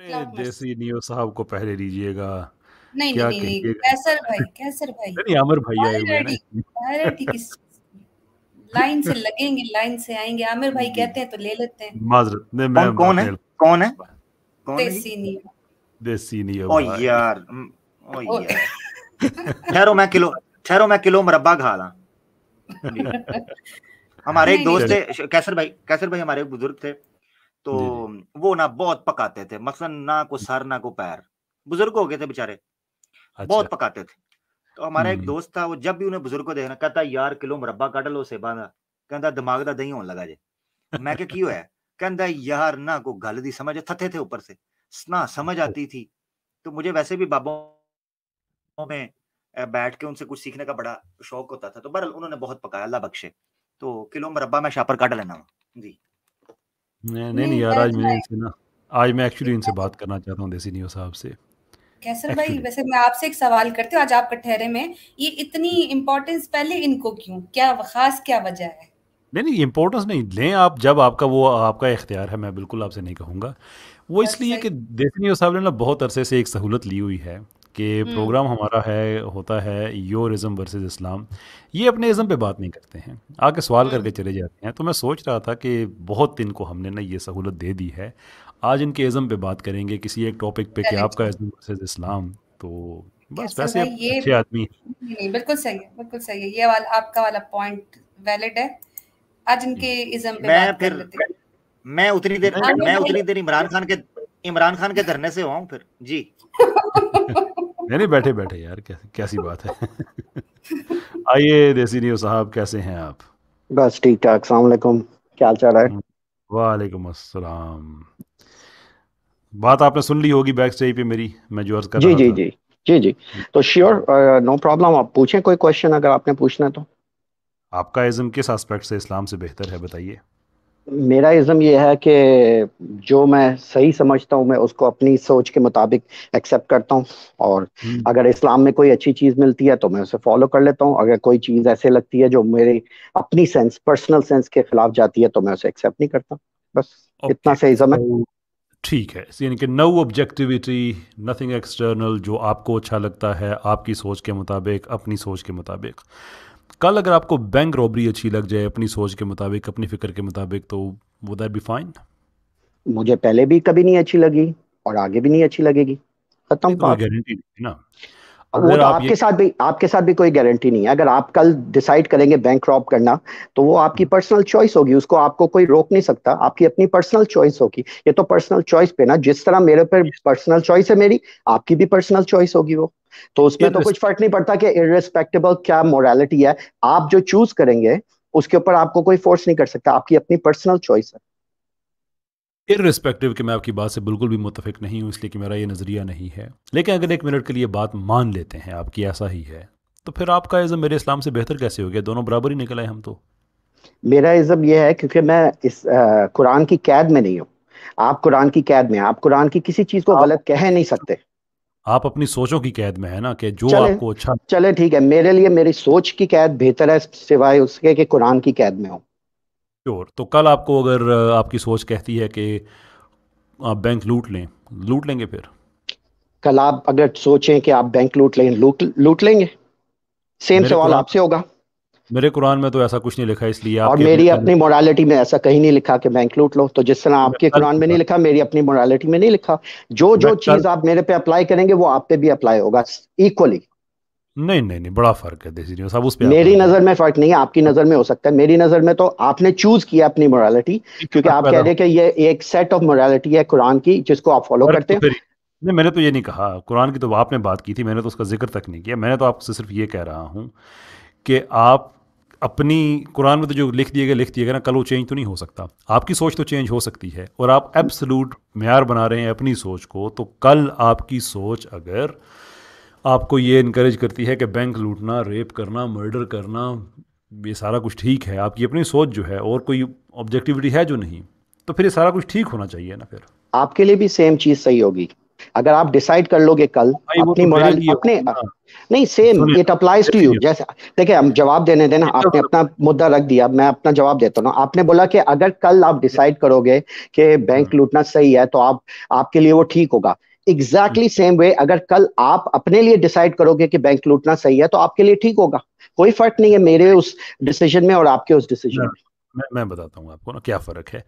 अरे नियो साहब को पहले नहीं क्या नहीं नहीं कैसर भाई कैसर भाई नहीं आमिर भाई आए हुए हैं लाइन से लगेंगे लाइन से आएंगे आमिर भाई कहते हैं तो ले लेते हैं माजरत मैं कौन है कौन है देसी नियो देसी नियो ओ यार ओ यार ठहरो मैं किलो ठहरो मैं किलो खा ला हमारे एक दोस्त थे कैसर भाई कैसर भाई हमारे एक बुजुर्ग थे तो वो ना बहुत पकाते थे मसलन ना को सर ना को पैर बुजुर्ग हो गए थे बेचारे अच्छा। बहुत पकाते थे तो हमारा एक दोस्त था वो जब भी उन्हें बुजुर्ग को देखना कहता यार किलो मुरब्बा काट लो सेबा का कहता दिमाग का दही होने लगा जे मैं क्या क्यों है कहता यार ना को गल दी समझ थे थे ऊपर से ना समझ अच्छा। आती थी तो मुझे वैसे भी बाबों में बैठ के उनसे कुछ सीखने का बड़ा शौक होता था तो बहरहाल उन्होंने बहुत पकाया अल्लाह बख्शे तो किलो मुरब्बा मैं शापर काट लेना जी नहीं नहीं, नहीं यार आज मैं इनसे ना आज मैं एक्चुअली इनसे बात करना चाहता हूँ देसी नियो साहब से कैसर भाई वैसे मैं आपसे एक सवाल करती हूँ आज आपका ठहरे में ये इतनी इम्पोर्टेंस पहले इनको क्यों क्या खास क्या वजह है नहीं नहीं इम्पोर्टेंस नहीं लें आप जब आपका वो आपका इख्तियार है मैं बिल्कुल आपसे नहीं कहूँगा वो अच्छा, इसलिए कि देसी नियो साहब ने ना बहुत अरसे से एक सहूलत ली हुई है कि हम्म। प्रोग्राम हमारा है होता है योर इज़म वर्सेज इस्लाम ये अपने इज़म पे बात नहीं करते हैं आके सवाल हम्म। करके चले जाते हैं तो मैं सोच रहा था कि बहुत दिन को हमने ना ये सहूलत दे दी है आज इनके इज़म पे बात करेंगे किसी एक टॉपिक पे कि आपका इज़म वर्सेज इस्लाम तो बस वैसे अच्छे आदमी बिल्कुल सही है बिल्कुल सही है ये वाला आपका वाला पॉइंट वैलिड है आज इनके इज़म पे मैं बात फिर कर मैं उतनी देर मैं उतनी देर इमरान खान के इमरान खान के धरने से हुआ हूँ फिर जी नहीं नहीं बैठे बैठे यार कैसी कैसी बात है आइए देसी नियो साहब कैसे हैं आप बस ठीक ठाक सलामकुम क्या चल रहा है हम्म, वालेकुम अस्सलाम बात आपने सुन ली होगी बैक स्टेज पे मेरी मैं जो अर्ज कर जी जी जी जी हम्म। जी तो श्योर नो प्रॉब्लम आप पूछें कोई क्वेश्चन अगर आपने पूछना है तो आपका इज्म किस एस्पेक्ट से इस्लाम से बेहतर है बताइए मेरा इज्म यह है कि जो मैं सही समझता हूँ मैं उसको अपनी सोच के मुताबिक एक्सेप्ट करता हूँ और हम्म। अगर इस्लाम में कोई अच्छी चीज़ मिलती है तो मैं उसे फॉलो कर लेता हूँ अगर कोई चीज़ ऐसे लगती है जो मेरे अपनी सेंस पर्सनल सेंस के खिलाफ जाती है तो मैं उसे एक्सेप्ट नहीं करता बस okay. इतना सही इज्म है तो ठीक है यानी कि नो ऑब्जेक्टिविटी नथिंग एक्सटर्नल जो आपको अच्छा लगता है आपकी सोच के मुताबिक अपनी सोच के मुताबिक कल अगर आपको बैंक रॉबरी अच्छी लग जाए अपनी सोच के मुताबिक अपनी फिक्र के मुताबिक तो वो दैट बी फाइन मुझे पहले भी कभी नहीं अच्छी लगी और आगे भी नहीं अच्छी लगेगी खत्म तो गारंटी ना वो तो आप आपके साथ भी आपके साथ भी कोई गारंटी नहीं है अगर आप कल डिसाइड करेंगे बैंक रॉब करना तो वो आपकी पर्सनल चॉइस होगी उसको आपको कोई रोक नहीं सकता आपकी अपनी पर्सनल चॉइस होगी ये तो पर्सनल चॉइस पे ना जिस तरह मेरे पर पर्सनल चॉइस है मेरी आपकी भी पर्सनल चॉइस होगी वो तो उसमें तो कुछ फर्क नहीं पड़ता कि इरेस्पेक्टेबल क्या मोरालिटी है आप जो चूज करेंगे उसके ऊपर आपको कोई फोर्स नहीं कर सकता आपकी अपनी पर्सनल चॉइस है इरेस्पेक्टिव कि मैं आपकी बात से बिल्कुल भी मुतफिक नहीं हूँ इसलिए कि मेरा ये नज़रिया नहीं है लेकिन अगर एक मिनट के लिए बात मान लेते हैं आपकी ऐसा ही है तो फिर आपका इज़म मेरे इस्लाम से बेहतर कैसे हो गया दोनों बराबर ही निकल आए हम तो मेरा इज़म ये है क्योंकि मैं इस कुरान की कैद में नहीं हूँ आप कुरान की कैद में आप कुरान की किसी चीज़ को गलत कह नहीं सकते आप अपनी सोचों की कैद में है ना कि जो चले, आपको अच्छा चले ठीक है मेरे लिए मेरी सोच की कैद बेहतर है सिवाय उसके कि कुरान की कैद में हो श्योर तो कल आपको अगर आपकी सोच कहती है कि आप बैंक लूट लें लूट लेंगे फिर कल आप अगर सोचें कि आप बैंक लूट लें लूट लूट लेंगे सेम सवाल आपसे होगा मेरे कुरान में तो ऐसा कुछ नहीं लिखा इसलिए और मेरी अपनी मोरालिटी में ऐसा कहीं नहीं लिखा कि बैंक लूट लो तो जिस तरह आपके कुरान में नहीं लिखा मेरी अपनी मोरालिटी में नहीं लिखा जो जो चीज आप मेरे पे अप्लाई करेंगे वो आप पे भी अप्लाई होगा इक्वली नहीं नहीं नहीं बड़ा फर्क है देसी साहब उस पे मेरी नजर में फर्क नहीं है आपकी नजर में हो सकता है मेरी नजर में तो आपने चूज किया अपनी मोरालिटी क्योंकि आप कह रहे हैं कि ये एक सेट ऑफ मोरालिटी है कुरान की जिसको आप फॉलो करते हैं तो नहीं मैंने तो ये नहीं कहा कुरान की तो आपने बात की थी मैंने तो उसका जिक्र तक नहीं किया मैंने तो आपसे सिर्फ ये कह रहा हूँ कि आप अपनी कुरान में तो जो लिख दिए गए लिख दिए गए ना कल वो चेंज तो नहीं हो सकता आपकी सोच तो चेंज हो सकती है और आप एब्सलूट मैार बना रहे हैं अपनी सोच को तो कल आपकी सोच अगर आपको ये इनक्रेज करती है कि बैंक लूटना रेप करना मर्डर करना ये सारा कुछ ठीक है आपकी अपनी सोच जो है और कोई ऑब्जेक्टिविटी है जो नहीं तो फिर ये सारा कुछ ठीक होना चाहिए ना फिर आपके लिए भी सेम चीज़ सही होगी अगर आप डिसाइड कर लोगे कल अपनी तो मोरल अपने नहीं same it applies to you जैसे देखिए हम जवाब देने देना तो आपने अपना मुद्दा रख दिया मैं अपना जवाब देता हूँ आपने बोला कि अगर कल आप डिसाइड करोगे कि बैंक हाँ। लूटना सही है तो आप आपके लिए वो ठीक होगा एग्जैक्टली सेम वे अगर कल आप अपने लिए डिसाइड करोगे कि बैंक लूटना सही है तो आपके लिए ठीक होगा कोई फर्क नहीं है मेरे उस डिसीजन में और आपके उस डिसीजन में मैं मैं बताता हूँ आपको ना क्या फ़र्क है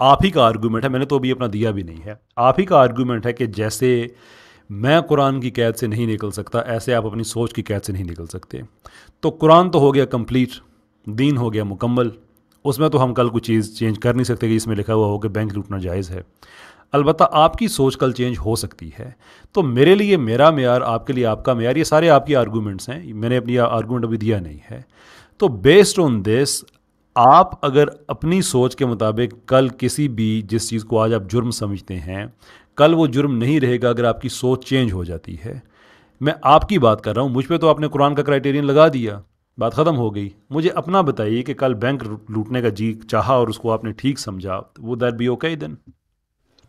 आप ही का आर्गूमेंट है मैंने तो अभी अपना दिया भी नहीं है आप ही का आर्गूमेंट है कि जैसे मैं कुरान की कैद से नहीं निकल सकता ऐसे आप अपनी सोच की कैद से नहीं निकल सकते तो कुरान तो हो गया कम्प्लीट दीन हो गया मुकम्मल उसमें तो हम कल कोई चीज़ चेंज कर नहीं सकते कि इसमें लिखा हुआ हो कि बैंक लूटना जायज़ है अलबत्त आपकी सोच कल चेंज हो सकती है तो मेरे लिए मेरा मैार आपके लिए आपका मैार ये सारे आपके आर्गूमेंट्स हैं मैंने अपनी आर्गूमेंट अभी दिया नहीं है तो बेस्ड ऑन दिस आप अगर अपनी सोच के मुताबिक कल किसी भी जिस चीज़ को आज आप जुर्म समझते हैं कल वो जुर्म नहीं रहेगा अगर आपकी सोच चेंज हो जाती है मैं आपकी बात कर रहा हूँ मुझ पर तो आपने कुरान का क्राइटेरियन लगा दिया बात ख़त्म हो गई मुझे अपना बताइए कि कल बैंक लूटने का जी चाहा और उसको आपने ठीक समझा तो वो दैट बी ओके देन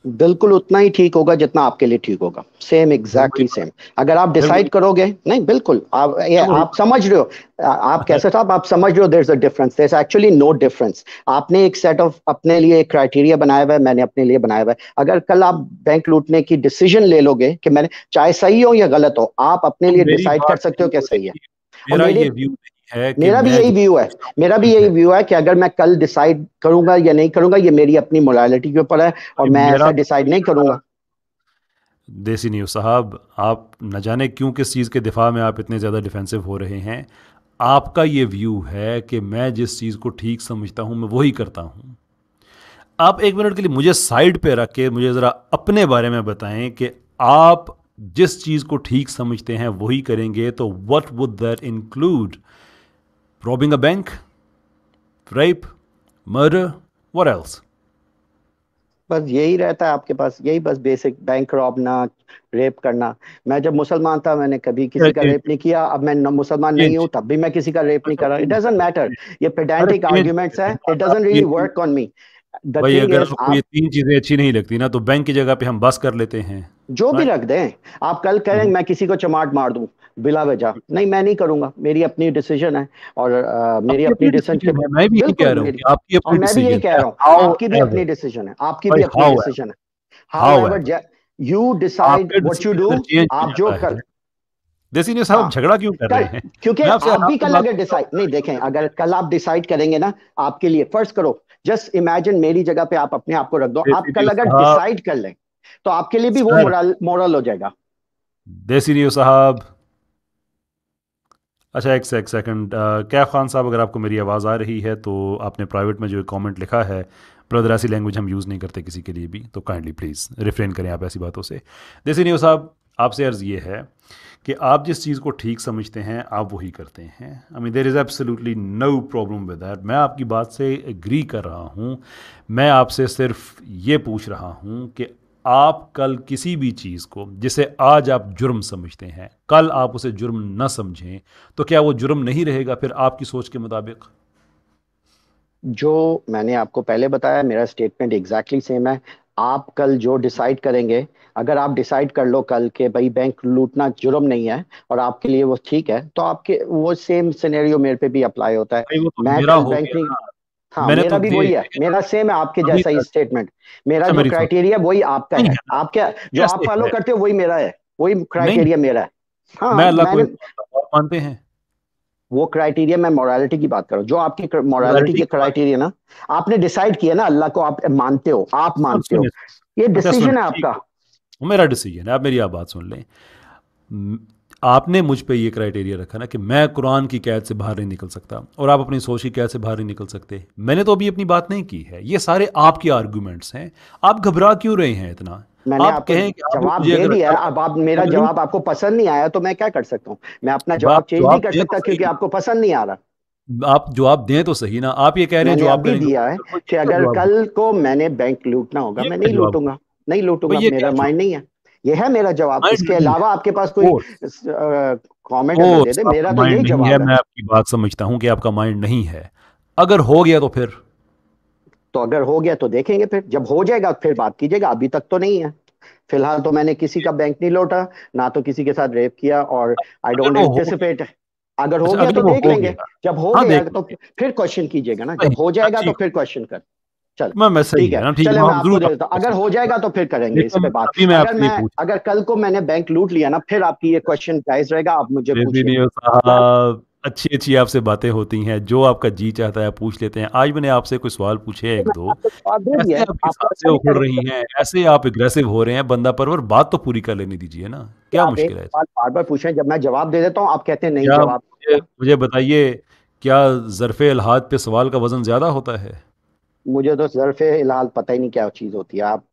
बिल्कुल उतना ही ठीक होगा जितना आपके लिए ठीक होगा सेम एग्जैक्टली सेम अगर आप डिसाइड करोगे नहीं बिल्कुल आप ये आप समझ रहे हो आप अच्छा। कैसे साहब आप समझ रहे हो there a difference there actually no difference आपने एक सेट ऑफ अपने लिए एक क्राइटेरिया बनाया हुआ है मैंने अपने लिए बनाया हुआ है अगर कल आप बैंक लूटने की डिसीजन ले लोगे कि मैंने चाहे सही हो या गलत हो आप अपने लिए डिसाइड कर सकते हो क्या सही है मेरा ये व्यू है है मेरा भी यही व्यू है मेरा भी यही व्यू है कि अगर मैं कल डिसाइड करूंगा या नहीं करूंगा ये मेरी अपनी मोरालिटी के ऊपर है और मैं ऐसा डिसाइड नहीं करूंगा देसी न्यूज साहब आप न जाने क्यों किस चीज़ के दिफा में आप इतने ज़्यादा डिफेंसिव हो रहे हैं आपका ये व्यू है कि मैं जिस चीज़ को ठीक समझता हूँ मैं वही करता हूँ आप एक मिनट के लिए मुझे साइड पे रख के मुझे ज़रा अपने बारे में बताएं कि आप जिस चीज़ को ठीक समझते हैं वही करेंगे तो what would that include robbing a bank, rape, murder, what else? बस यही रहता है आपके पास यही बस बेसिक बैंक रॉबना रेप करना मैं जब मुसलमान था मैंने कभी किसी ये, का रेप नहीं किया अब मैं मुसलमान नहीं हूं तब भी मैं किसी का रेप नहीं कर रहा इट डजेंट मैटर ये पेडेंटिक आर्ग्यूमेंट्स है it doesn't really work on me भाई अगर आपको आप... ये तीन चीजें अच्छी नहीं लगती ना तो बैंक की जगह पे हम बस कर लेते हैं जो भी रख दें आप कल कहें हम्म। मैं किसी को चमाट मार दूं बिला वजह नहीं मैं नहीं करूंगा मेरी अपनी डिसीजन है और आ, मेरी अपनी डिसीजन है मैं भी यही कह रहा हूं आपकी अपनी मैं भी यही कह रहा हूं आपकी भी अपनी डिसीजन है आपकी भी अपनी डिसीजन है how you decide what you do आप जो कर देसी ने साहब हाँ। झगड़ा क्यों कर रहे हैं क्योंकि आप, आप भी कल अगर डिसाइड नहीं देखें अगर कल आप डिसाइड करेंगे ना आपके लिए फर्ज करो जस्ट इमेजिन मेरी जगह पे आप अपने आप को रख दो आप कल अगर डिसाइड कर लें तो आपके लिए भी वो मोरल मोरल हो जाएगा देसी साहब अच्छा एक सेक सेकंड कैफ खान साहब अगर आपको मेरी आवाज़ आ रही है तो आपने प्राइवेट में जो कमेंट लिखा है ब्रदर ऐसी लैंग्वेज हम यूज़ नहीं करते किसी के लिए भी तो काइंडली प्लीज़ रिफ्रेन करें आप ऐसी बातों से देसी न्यू साहब आपसे अर्ज़ ये है कि आप जिस चीज़ को ठीक समझते हैं आप वही करते हैं I mean there is absolutely no problem with that मैं आपकी बात से एग्री कर रहा हूँ मैं आपसे सिर्फ ये पूछ रहा हूँ कि आप कल किसी भी चीज़ को जिसे आज आप जुर्म समझते हैं कल आप उसे जुर्म न समझें तो क्या वो जुर्म नहीं रहेगा फिर आपकी सोच के मुताबिक जो मैंने आपको पहले बताया मेरा स्टेटमेंट एग्जैक्टली सेम है आप कल जो डिसाइड करेंगे अगर आप डिसाइड कर लो कल के भाई बैंक लूटना जुर्म नहीं है और आपके लिए वो ठीक है तो आपके वो सेम सिनेरियो मेरे पे भी अप्लाई होता है तो मैं कल बैंक नहीं हाँ मेरा तो भी वही है मेरा सेम है आपके जैसा ही स्टेटमेंट मेरा जो क्राइटेरिया वही आपका है आपके जो आप फॉलो करते हो वही मेरा है वही क्राइटेरिया मेरा है हाँ, मैं को मानते हैं वो क्राइटेरिया मैं मोरालिटी की बात कर रहा हूँ जो आपकी मोरालिटी के क्राइटेरिया ना आपने डिसाइड किया ना अल्लाह को आप मानते हो आप मानते हो ये डिसीजन अच्छा, है आपका मेरा डिसीजन है आप मेरी आप बात सुन लें आपने मुझ पे ये क्राइटेरिया रखा ना कि मैं कुरान की कैद से बाहर नहीं निकल सकता और आप अपनी सोच की कैद से बाहर नहीं निकल सकते मैंने तो अभी अपनी बात नहीं की है ये सारे आपके आर्ग्यूमेंट्स हैं आप घबरा क्यों रहे हैं इतना मैंने आप कहें जवाब दे दिया अच्छा अब आप मेरा तो जवाब आपको पसंद नहीं आया तो मैं क्या कर सकता हूँ मैं अपना जवाब चेंज नहीं कर तो सकता क्योंकि आपको पसंद नहीं आ रहा आप जवाब दें तो सही ना आप ये कह रहे हैं जवाब दिया है तो कि अगर कल को मैंने बैंक लूटना होगा मैं नहीं लूटूंगा नहीं लूटूंगा मेरा माइंड नहीं है यह है मेरा जवाब इसके अलावा आपके पास कोई कॉमेंट दे दे मेरा तो यही जवाब है मैं आपकी बात समझता हूँ कि आपका माइंड नहीं है अगर हो गया तो फिर तो अगर हो गया तो देखेंगे फिर जब हो जाएगा फिर बात कीजिएगा अभी तक तो नहीं है फिलहाल तो मैंने किसी का बैंक नहीं लौटा ना तो किसी के साथ रेप किया और आई डोंट एंटिसिपेट अगर हो अच्छा, गया तो देख लेंगे जब हो हाँ, गया तो फिर क्वेश्चन कीजिएगा ना जब हो जाएगा तो फिर क्वेश्चन कर चलो मैं है ठीक है जरूर अगर हो जाएगा तो फिर करेंगे इस पे बात मैं अगर मैं अगर कल को मैंने बैंक लूट लिया ना फिर आपकी ये क्वेश्चन प्राइज रहेगा आप मुझे अच्छी अच्छी आपसे बातें होती हैं जो आपका जी चाहता है पूछ लेते हैं आज मैंने आपसे कुछ सवाल पूछे एक दो तो ऐसे आप तो उखड़ रही हैं ऐसे आप एग्रेसिव हो रहे हैं बंदा परवर बात तो पूरी कर लेने दीजिए ना क्या मुश्किल है बार बार पूछे जब मैं जवाब दे देता हूँ आप कहते हैं नहीं जवाब मुझे बताइए क्या जरफे अलहाद पे सवाल का वजन ज्यादा होता है मुझे तो जरफे इलाहाल पता ही नहीं क्या चीज़ होती है। आप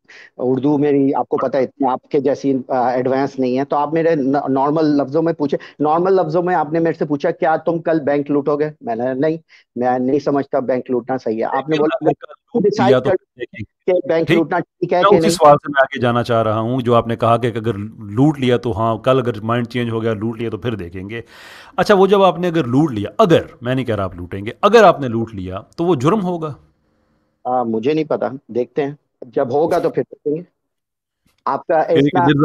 उर्दू मेरी आपको पता है आपके जैसी एडवांस नहीं है, तो आप मेरे नॉर्मल लफ़्ज़ों में पूछे नॉर्मल लफ़्ज़ों में आपने मेरे से पूछा, "क्या तुम कल बैंक लूटोगे?" मैंने "नहीं, मैं नहीं समझता बैंक लूटना सही है।" आपने बोला, तो बैंक लूटना ठीक है उसी सवाल से मैं आगे जाना चाह रहा हूँ जो आपने कहा कि अगर लूट लिया तो हाँ, कल अगर माइंड चेंज हो गया, लूट लिया तो फिर देखेंगे। अच्छा वो जब आपने अगर लूट लिया, अगर, मैं नहीं कह रहा आप लूटेंगे, अगर आपने लूट लिया, तो वो जुर्म होगा? आ, मुझे नहीं पता देखते हैं जब होगा तो फिर देखेंगे आपका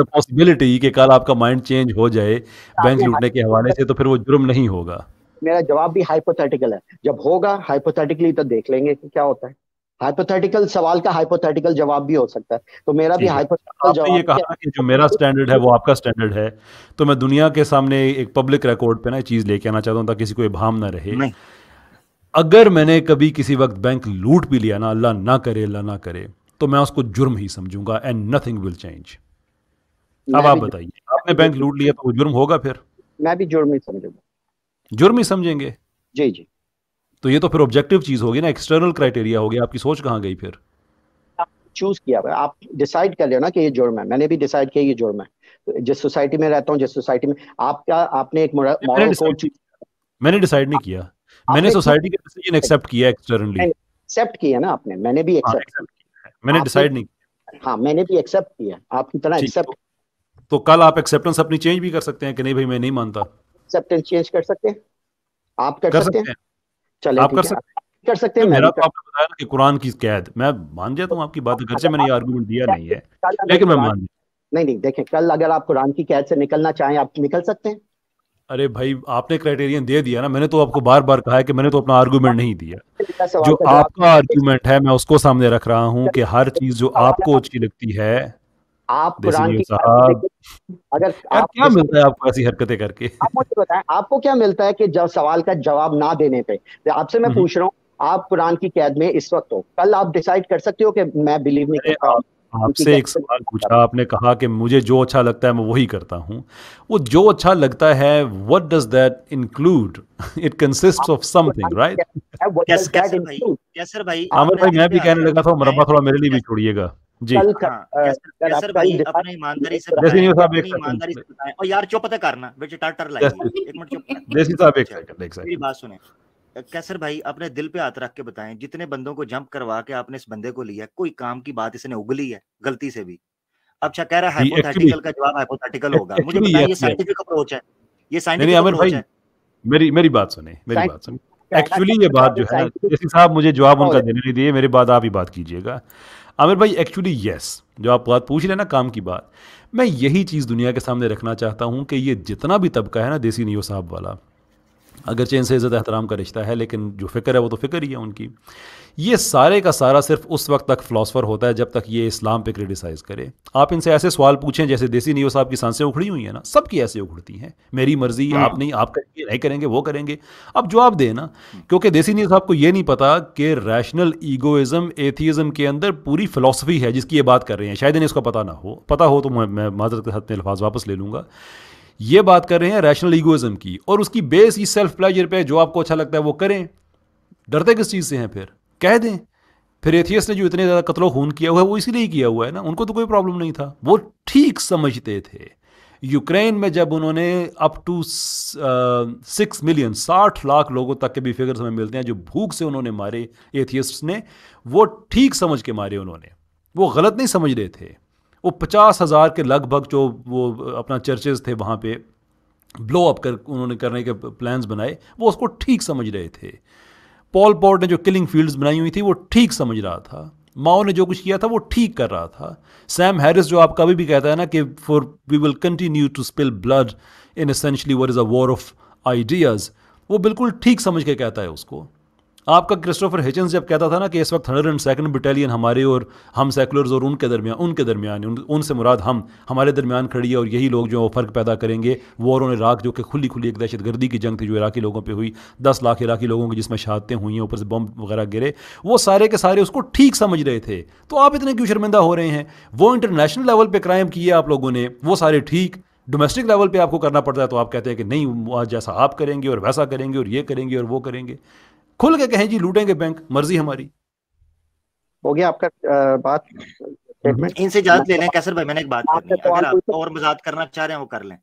पॉसिबिलिटी कि कल आपका माइंड चेंज हो जाए बैंक लूटने के हवाले से तो फिर वो जुर्म नहीं होगा मेरा जवाब भी हाइपोथेटिकल है जब होगा हाइपोथेटिकली तो देख लेंगे कि क्या होता है हाइपोथेटिकल सवाल का हाइपोथेटिकल जवाब भी हो सकता है तो मेरा भी हाइपोथेटिकल जवाब ये कहा कि जो मेरा स्टैंडर्ड है वो आपका स्टैंडर्ड है तो मैं दुनिया के सामने एक पब्लिक रिकॉर्ड पे ना चीज लेके आना चाहता हूँ ताकि किसी को भाव ना रहे अगर मैंने कभी किसी वक्त बैंक लूट भी लिया ना अल्लाह ना करे अल्लाह ना करे तो मैं उसको जुर्म ही समझूंगा एंड नथिंग विल चेंज अब आप बताइए आपने बैंक लूट लिया तो वो जुर्म होगा फिर मैं भी जुर्म ही समझूंगा जुर्म ही समझेंगे जी जी तो ये तो फिर ऑब्जेक्टिव चीज होगी ना एक्सटर्नल क्राइटेरिया होगी आपकी सोच कहाँ गई फिर चूज किया हुआ आप डिसाइड कर लियो ना कि ये जुर्म है मैंने भी डिसाइड किया ये जुर्म है जिस सोसाइटी में रहता हूँ जिस सोसाइटी में आपका आपने एक मॉरल कोड मैंने डिसाइड नहीं किया मैंने सोसाइटी का डिसीजन एक्सेप्ट किया एक्सटर्नली एक्सेप्ट किया ना आपने मैंने भी एक्सेप्ट हाँ, किया मैंने डिसाइड नहीं किया हाँ मैंने भी एक्सेप्ट किया आप कितना एक्सेप्ट तो, तो कल आप एक्सेप्टेंस अपनी चेंज भी कर सकते हैं कि नहीं भाई मैं नहीं मानता एक्सेप्टेंस चेंज कर सकते हैं आप कर, कर सकते हैं चले आप कर सकते हैं तो कर सकते हैं मेरा तो आपने बताया ना कि कुरान की कैद मैं मान जाता हूं आपकी बात अगर से मैंने ये आर्गुमेंट दिया नहीं है लेकिन मैं मान नहीं नहीं देखें कल अगर आप कुरान की कैद से निकलना चाहें आप निकल सकते हैं अरे भाई आपने क्राइटेरियन दे दिया ना मैंने तो आपको बार बार कहा है कि मैंने तो अपना आर्गूमेंट नहीं दिया जो आपका आर्गूमेंट है मैं उसको सामने रख रहा हूँ कि हर चीज जो आपको अच्छी लगती है आप साहब अगर आप क्या मिलता है आपको ऐसी हरकतें करके आप मुझे बताएं आपको क्या मिलता है कि जब सवाल का जवाब ना देने पे आपसे मैं हम्म। पूछ रहा हूँ आप कुरान की कैद में इस वक्त हो कल आप डिसाइड कर सकते हो कि मैं बिलीव नहीं करता आपसे एक सवाल पूछा आपने कहा कि मुझे जो अच्छा लगता है मैं वही करता हूँ वो जो अच्छा लगता है what does that include it consist of something right Aamir भाई मैं भी कहने लगा था मरम्मा थोड़ा मेरे लिए भी छोड़िएगा जी ईमानदारी से बताएं और यार चुप तो करना बेटे टाटर लाइए एक मिनट चुप मेरी बात सुने कैसर भाई अपने दिल पे हाथ रख के बताएं जितने बंदों को जंप करवा के आपने इस बंदे को लिया कोई काम की बात इसने उगली है गलती से भी अच्छा कह रहा है हाइपोथेटिकल का जवाब हाइपोथेटिकल होगा मुझे बताइए ये साइंटिफिक अप्रोच है ये साइंटिफिक अप्रोच है मेरी मेरी बात सुने मेरी बात सुने एक्चुअली ये बात जो है जैसे साहब मुझे जवाब उनका देने नहीं दिए मेरे बाद आप ही बात कीजिएगा आमिर भाई एक्चुअली यस जो आप बात पूछ रहे ना काम की बात मैं यही चीज़ दुनिया के सामने रखना चाहता हूँ कि ये जितना भी तबका है ना देसी नियो साहब वाला अगरचे इनसे इज़्ज़त एहतराम का रिश्ता है लेकिन जो फ़िक्र है वो तो फ़िक्र ही है उनकी ये सारे का सारा सिर्फ उस वक्त तक फ़िलासफ़र होता है जब तक ये इस्लाम पे क्रिटिसाइज़ करे आप इनसे ऐसे सवाल पूछें जैसे देसी नीव साहब की सांसें उखड़ी हुई हैं ना सब की ऐसे उखड़ती हैं मेरी मर्ज़ी हम्म। आप नहीं आप करेंगे नहीं करेंगे वो करेंगे अब जवाब दें ना क्योंकि देसी नीव साहब को ये नहीं पता कि रैशनल ईगोइज़म एथीज़म के अंदर पूरी फ़िलासफ़ी है जिसकी ये बात कर रहे हैं शायद इन्हें इसका पता ना हो पता हो तो मैं माजरत के साथ में लफाज वापस ले लूँगा ये बात कर रहे हैं रैशनल ईगोइज्म की और उसकी बेस ही सेल्फ प्लेजर पे जो आपको अच्छा लगता है वो करें डरते किस चीज़ से हैं फिर कह दें फिर एथियस ने जो इतने ज़्यादा कतलों खून किया हुआ है वो इसीलिए किया हुआ है ना उनको तो कोई प्रॉब्लम नहीं था वो ठीक समझते थे यूक्रेन में जब उन्होंने अप टू सिक्स मिलियन साठ लाख लोगों तक के भी फिगर्स हमें मिलते हैं जो भूख से उन्होंने मारे एथियस्ट ने वो ठीक समझ के मारे उन्होंने वो गलत नहीं समझ रहे थे वो पचास हज़ार के लगभग जो वो अपना चर्चेज थे वहाँ पे ब्लो अप कर उन्होंने करने के प्लान्स बनाए वो उसको ठीक समझ रहे थे पॉल पॉट ने जो किलिंग फील्ड्स बनाई हुई थी वो ठीक समझ रहा था माओ ने जो कुछ किया था वो ठीक कर रहा था सैम हैरिस जो आप कभी भी कहता है ना कि for we will continue to spill blood in essentially war is a war of ideas वो बिल्कुल ठीक समझ के कहता है उसको आपका क्रिस्टोफर हिचन्स जब कहता था ना कि इस वक्त हंड्रेड एंड सेकंड बटालियन हमारे और हम सेकुलर्स और उनके दरमियान उनके दरमियान उन, उनसे मुराद हम हमारे दरमियान खड़ी है और यही लोग जो फ़र्क पैदा करेंगे वॉर और इराक जो कि खुली खुली एक दहशत गर्दी की जंग थी जो इराकी लोगों पर हुई दस लाख इराकी लोगों की जिसमें शहादतें हुई हैं ऊपर से बम्ब वगैरह गिरे वो सारे के सारे उसको ठीक समझ रहे थे तो आप इतने क्यों शर्मिंदा हो रहे हैं वो इंटरनेशनल लेवल पर क्राइम किए आप लोगों ने वो सारे ठीक डोमेस्टिक लेवल पे आपको करना पड़ता है तो आप कहते हैं कि नहीं जैसा आप करेंगे और वैसा करेंगे और ये करेंगे और वो करेंगे खुल के कहें जी लूटेंगे बैंक मर्जी हमारी हो गया आपका बात हम्म। इनसे इजाजत ले लें कैसर भाई मैंने एक बात अगर आप और मजाक करना चाह रहे हैं वो कर लें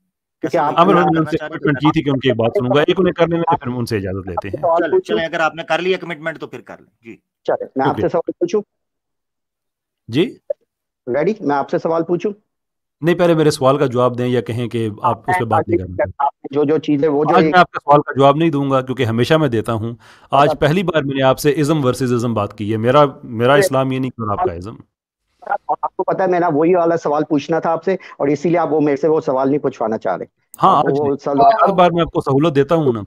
आपसे सवाल पूछू जी रेडी मैं आपसे सवाल पूछूं नहीं पहले मेरे सवाल का जवाब दें या कहें कि आप हाँ, उस पर बात नहीं करना जो जो चीज़ें वो जो आज मैं आपका सवाल का जवाब नहीं दूंगा क्योंकि हमेशा मैं देता हूं आज अच्छा। पहली बार मैंने आपसे इज्म वर्सेस इज्म बात की है मेरा मेरा इस्लाम ये नहीं आपका इज्म आपको पता है मेरा वही वाला सवाल पूछना था आपसे और इसीलिए आप वो मेरे से वो सवाल नहीं पूछवाना चाह रहे हाँ आज हर बार मैं आपको सहूलत देता हूँ ना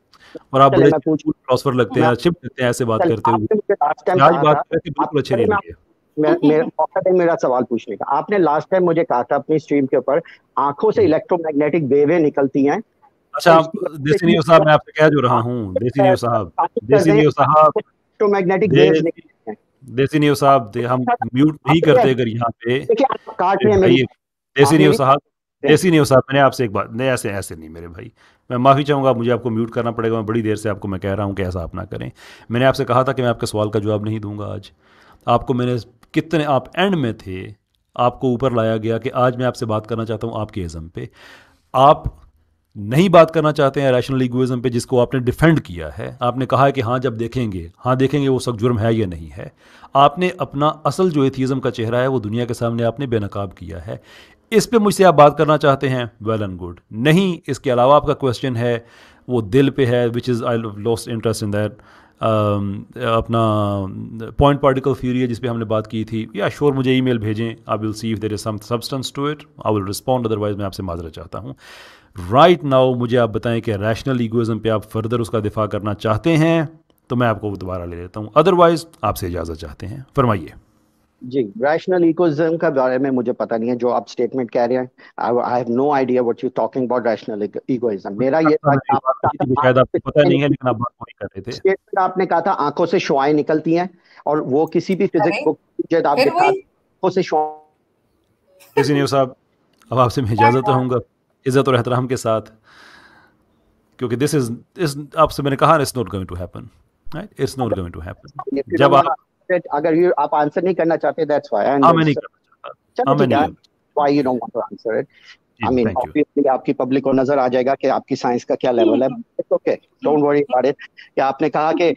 और आप बड़े लगते हैं हैं ऐसे बात करते हुए आज बात करके बिल्कुल अच्छे नहीं लगे मौका है मेरा सवाल पूछने का आपने लास्ट टाइम मुझे कहा था अपनी स्ट्रीम के ऊपर आंखों से इलेक्ट्रोमैग्नेटिक वेवें निकलती हैं अच्छा देसी न्यूज साहब मैं आपसे कह जो रहा हूँ देसी न्यूज साहब देसी न्यूज साहब इलेक्ट्रोमैग्नेटिक वेव्स देसी न्यूज साहब हम म्यूट अच्छा, नहीं करते अगर यहाँ पे काट रहे हैं देसी हाँ, न्यूज साहब देसी न्यूज साहब मैंने आपसे एक बात नहीं ऐसे ऐसे नहीं मेरे भाई मैं माफ़ी चाहूंगा मुझे आपको म्यूट करना पड़ेगा मैं बड़ी देर से आपको मैं कह रहा हूँ कि ऐसा आप ना करें मैंने आपसे कहा था कि मैं आपके सवाल का जवाब नहीं दूंगा आज आपको मैंने कितने आप एंड में थे आपको ऊपर लाया गया कि आज मैं आपसे बात करना चाहता हूँ आपके इज़म पे आप नहीं बात करना चाहते हैं रैशनल इगोइज्म पे जिसको आपने डिफेंड किया है आपने कहा है कि हाँ जब देखेंगे हाँ देखेंगे वो सख्त जुर्म है या नहीं है आपने अपना असल जो एथिज़म का चेहरा है वो दुनिया के सामने आपने बेनकाब किया है इस पे मुझसे आप बात करना चाहते हैं वेल एंड गुड नहीं इसके अलावा आपका क्वेश्चन है वो दिल पे है which is I lost interest in that अपना पॉइंट पार्टिकल थ्यूरी है जिस पर हमने बात की थी या श्योर मुझे ई मेल भेजें I will see if there is some substance to it I will respond otherwise मैं आपसे माजरा चाहता हूँ राइट right नाउ मुझे आप बताएं कि रैशनल इगोइज़म पे आप फर्दर उसका दिफा करना चाहते हैं तो मैं आपको दोबारा ले लेता हूँ अदरवाइज़ आपसे इजाज़त चाहते हैं फरमाइए जी रैशनल इकोजम का बारे में मुझे पता नहीं है जो आप स्टेटमेंट कह रहे हैं I have no idea what you talking about rational egoism मेरा ये था हाँ तो शायद आपको पता नहीं है लेकिन आप बात वही कर रहे थे स्टेटमेंट आपने कहा था आंखों से शुआएं निकलती हैं और वो किसी भी फिजिक्स बुक जब आप दिखा आंखों से शुआएं इसी साहब अब आपसे मैं इजाजत चाहूंगा हाँ। इज्जत और एहतराम के साथ क्योंकि दिस इज इस आपसे मैंने कहा it's not going to happen right it's not going to happen जब आप it. Agar you aap answer nahi karna chahte, that's why. And हाँ मैं नहीं करना हाँ, why you don't want to answer it. I mean, obviously आपकी public को नजर आ जाएगा कि आपकी साइंस का क्या लेवल है okay don't worry about it कि आपने कहा कि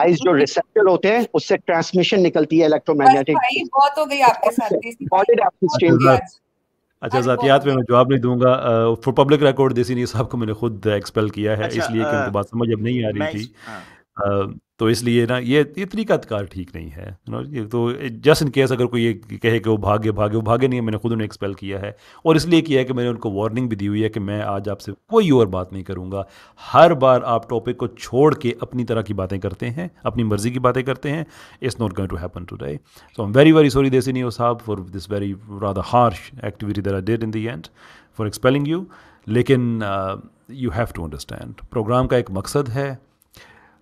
आइज जो रिसेप्टर होते हैं उससे ट्रांसमिशन निकलती है इलेक्ट्रोमैग्नेटिक भाई बहुत हो गई आपके साथ ऑलरेडी आपकी स्टेट अच्छा, अच्छा ज़ातियात में मैं जवाब नहीं दूंगा फॉर पब्लिक रिकॉर्ड देसी नहीं साहब को मैंने खुद एक्सपेल किया है अच्छा, इसलिए कि उनको बात समझ अब नहीं आ रही थी हाँ। तो इसलिए ना ये ये तरीकाकार ठीक नहीं है ये तो जस्ट इन केस अगर कोई ये कहे कि वो भागे भागे वो भागे नहीं है मैंने खुद उन्हें एक्सपेल किया है और इसलिए किया है कि मैंने उनको वार्निंग भी दी हुई है कि मैं आज आपसे कोई और बात नहीं करूँगा हर बार आप टॉपिक को छोड़ के अपनी तरह की बातें करते हैं अपनी मर्जी की बातें करते हैं it's not going to happen to so am very very sorry देसी न्यू साहब for this very rather harsh activity there I dead in the end for expelling you लेकिन you have to understand programme का एक मकसद है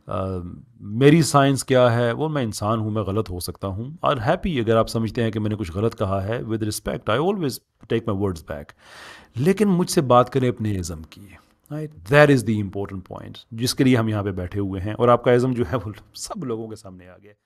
मेरी science क्या है वो मैं इंसान हूँ मैं गलत हो सकता हूँ और हैप्पी अगर आप समझते हैं कि मैंने कुछ गलत कहा है with respect I always take my words back लेकिन मुझसे बात करें अपने इज़म की right that is the important point जिसके लिए हम यहाँ पे बैठे हुए हैं और आपका इज़म जो है वो सब लोगों के सामने आ गया